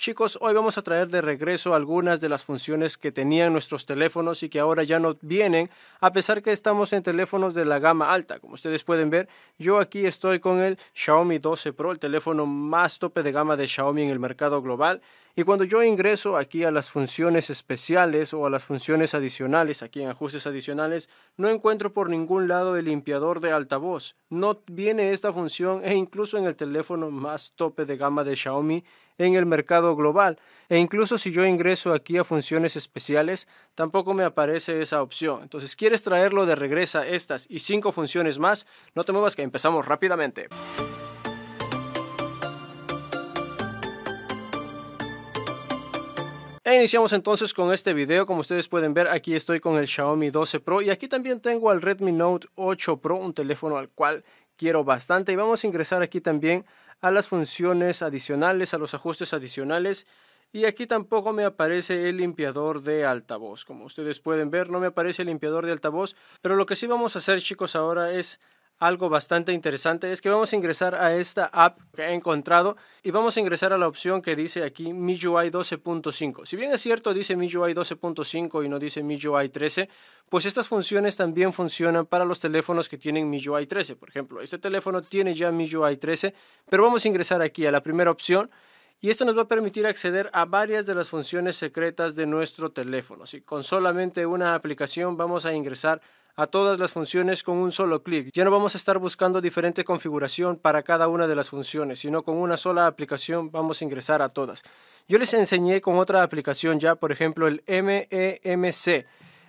Chicos, hoy vamos a traer de regreso algunas de las funciones que tenían nuestros teléfonos y que ahora ya no vienen, a pesar que estamos en teléfonos de la gama alta. Como ustedes pueden ver, yo aquí estoy con el Xiaomi 12 Pro, el teléfono más tope de gama de Xiaomi en el mercado global. Y cuando yo ingreso aquí a las funciones especiales o a las funciones adicionales, aquí en ajustes adicionales, no encuentro por ningún lado el limpiador de altavoz. No viene esta función e incluso en el teléfono más tope de gama de Xiaomi en el mercado global. E incluso si yo ingreso aquí a funciones especiales, tampoco me aparece esa opción. Entonces, ¿quieres traerlo de regresa estas y cinco funciones más? No te muevas que empezamos rápidamente. iniciamos entonces con este video, como ustedes pueden ver aquí estoy con el Xiaomi 12 Pro y aquí también tengo al Redmi Note 8 Pro, un teléfono al cual quiero bastante y vamos a ingresar aquí también a las funciones adicionales, a los ajustes adicionales y aquí tampoco me aparece el limpiador de altavoz, como ustedes pueden ver no me aparece el limpiador de altavoz, pero lo que sí vamos a hacer chicos ahora es algo bastante interesante es que vamos a ingresar a esta app que he encontrado y vamos a ingresar a la opción que dice aquí MIUI 12.5. Si bien es cierto dice MIUI 12.5 y no dice MIUI 13, pues estas funciones también funcionan para los teléfonos que tienen MIUI 13. Por ejemplo, este teléfono tiene ya MIUI 13, pero vamos a ingresar aquí a la primera opción y esto nos va a permitir acceder a varias de las funciones secretas de nuestro teléfono. Si con solamente una aplicación vamos a ingresar a todas las funciones con un solo clic. Ya no vamos a estar buscando diferente configuración para cada una de las funciones, sino con una sola aplicación vamos a ingresar a todas. Yo les enseñé con otra aplicación ya, por ejemplo, el MEMC.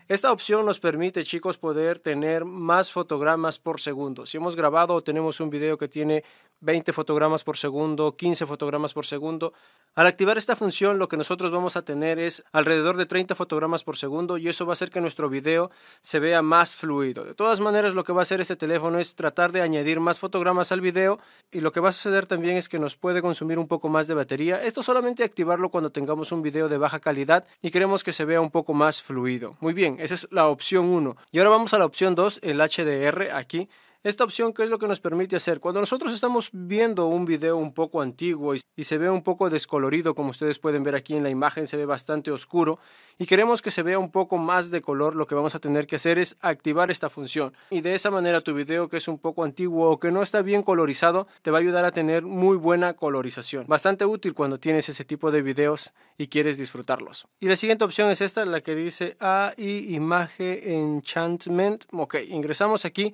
Esta opción nos permite, chicos, poder tener más fotogramas por segundo. Si hemos grabado o tenemos un video que tiene 20 fotogramas por segundo, 15 fotogramas por segundo. Al activar esta función lo que nosotros vamos a tener es alrededor de 30 fotogramas por segundo y eso va a hacer que nuestro video se vea más fluido. De todas maneras lo que va a hacer este teléfono es tratar de añadir más fotogramas al video y lo que va a suceder también es que nos puede consumir un poco más de batería. Esto solamente activarlo cuando tengamos un video de baja calidad y queremos que se vea un poco más fluido. Muy bien, esa es la opción 1. Y ahora vamos a la opción 2, el HDR aquí. Esta opción, ¿qué es lo que nos permite hacer? Cuando nosotros estamos viendo un video un poco antiguo y, se ve un poco descolorido, como ustedes pueden ver aquí en la imagen, se ve bastante oscuro, y queremos que se vea un poco más de color, lo que vamos a tener que hacer es activar esta función. Y de esa manera tu video que es un poco antiguo o que no está bien colorizado, te va a ayudar a tener muy buena colorización. Bastante útil cuando tienes ese tipo de videos y quieres disfrutarlos. Y la siguiente opción es esta, la que dice AI Image Enchantment. Ok, ingresamos aquí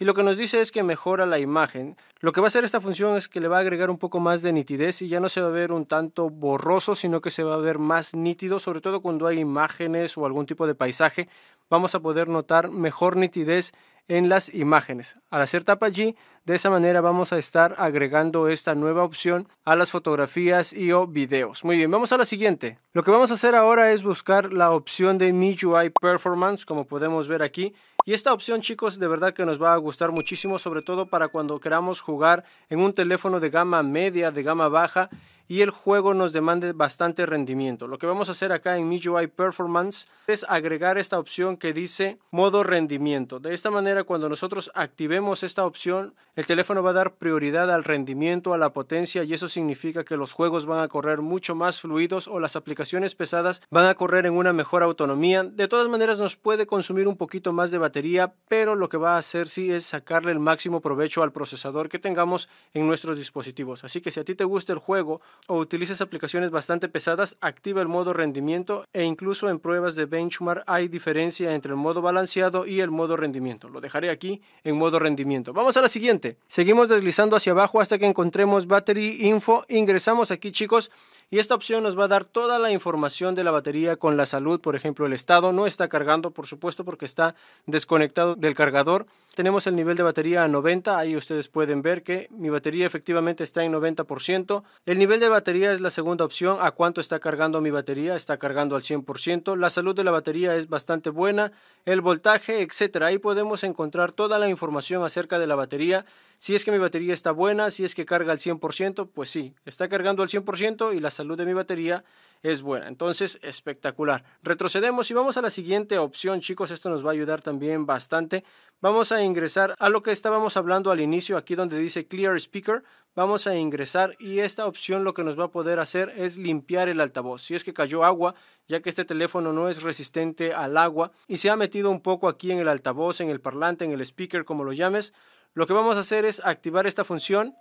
y lo que nos dice es que mejora la imagen. Lo que va a hacer esta función es que le va a agregar un poco más de nitidez y ya no se va a ver un tanto borroso, sino que se va a ver más nítido, sobre todo cuando hay imágenes o algún tipo de paisaje. Vamos a poder notar mejor nitidez en las imágenes. Al hacer tap allí, de esa manera vamos a estar agregando esta nueva opción a las fotografías y o videos. Muy bien, vamos a la siguiente. Lo que vamos a hacer ahora es buscar la opción de MIUI Performance, como podemos ver aquí. Y esta opción, chicos, de verdad que nos va a gustar muchísimo, sobre todo para cuando queramos jugar en un teléfono de gama media, de gama baja y el juego nos demande bastante rendimiento. Lo que vamos a hacer acá en MIUI Performance es agregar esta opción que dice modo rendimiento. De esta manera, cuando nosotros activemos esta opción, el teléfono va a dar prioridad al rendimiento, a la potencia y eso significa que los juegos van a correr mucho más fluidos o las aplicaciones pesadas van a correr en una mejor autonomía. De todas maneras, nos puede consumir un poquito más de batería, pero lo que va a hacer sí es sacarle el máximo provecho al procesador que tengamos en nuestros dispositivos. Así que si a ti te gusta el juego o utilices aplicaciones bastante pesadas, activa el modo rendimiento e incluso en pruebas de benchmark hay diferencia entre el modo balanceado y el modo rendimiento. Lo dejaré aquí en modo rendimiento. Vamos a la siguiente. Seguimos deslizando hacia abajo hasta que encontremos Battery Info. Ingresamos aquí chicos y esta opción nos va a dar toda la información de la batería con la salud, por ejemplo el estado. No está cargando por supuesto porque está desconectado del cargador tenemos el nivel de batería a 90, ahí ustedes pueden ver que mi batería efectivamente está en 90%. El nivel de batería es la segunda opción, a cuánto está cargando mi batería, está cargando al 100%. La salud de la batería es bastante buena, el voltaje, etcétera. Ahí podemos encontrar toda la información acerca de la batería. Si es que mi batería está buena, si es que carga al 100%, pues sí, está cargando al 100% y la salud de mi batería es buena. Entonces, espectacular. Retrocedemos y vamos a la siguiente opción, chicos. Esto nos va a ayudar también bastante. Vamos a ingresar a lo que estábamos hablando al inicio, aquí donde dice Clear Speaker. Vamos a ingresar y esta opción lo que nos va a poder hacer es limpiar el altavoz. Si es que cayó agua, ya que este teléfono no es resistente al agua y se ha metido un poco aquí en el altavoz, en el parlante, en el speaker, como lo llames, lo que vamos a hacer es activar esta función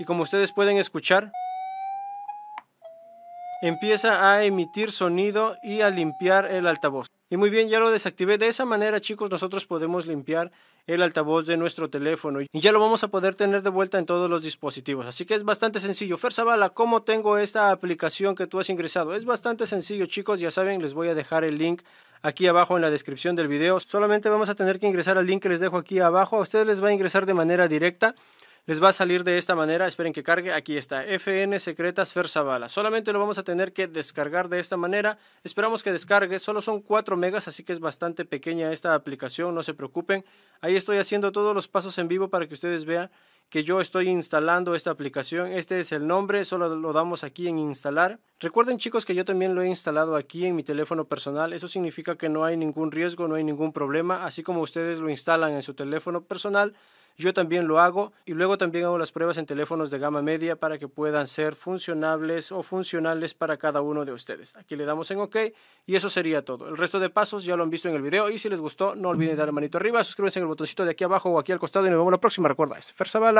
y como ustedes pueden escuchar, empieza a emitir sonido y a limpiar el altavoz. Y muy bien, ya lo desactivé. De esa manera, chicos, nosotros podemos limpiar el altavoz de nuestro teléfono y ya lo vamos a poder tener de vuelta en todos los dispositivos. Así que es bastante sencillo. Fer Zavala, ¿cómo tengo esta aplicación que tú has ingresado? Es bastante sencillo, chicos. Ya saben, les voy a dejar el link aquí abajo en la descripción del video. Solamente vamos a tener que ingresar al link que les dejo aquí abajo. A ustedes les va a ingresar de manera directa les va a salir de esta manera. Esperen que cargue. Aquí está. FN Secretas Zavala. Solamente lo vamos a tener que descargar de esta manera. Esperamos que descargue. Solo son 4 megas, así que es bastante pequeña esta aplicación. No se preocupen. Ahí estoy haciendo todos los pasos en vivo para que ustedes vean que yo estoy instalando esta aplicación. Este es el nombre, solo lo damos aquí en instalar. Recuerden chicos que yo también lo he instalado aquí en mi teléfono personal. Eso significa que no hay ningún riesgo, no hay ningún problema. Así como ustedes lo instalan en su teléfono personal, yo también lo hago y luego también hago las pruebas en teléfonos de gama media para que puedan ser funcionables o funcionales para cada uno de ustedes. Aquí le damos en OK y eso sería todo. El resto de pasos ya lo han visto en el video y si les gustó no olviden darle manito arriba, suscríbanse en el botoncito de aquí abajo o aquí al costado y nos vemos la próxima. Recuerda, es Ferzabala.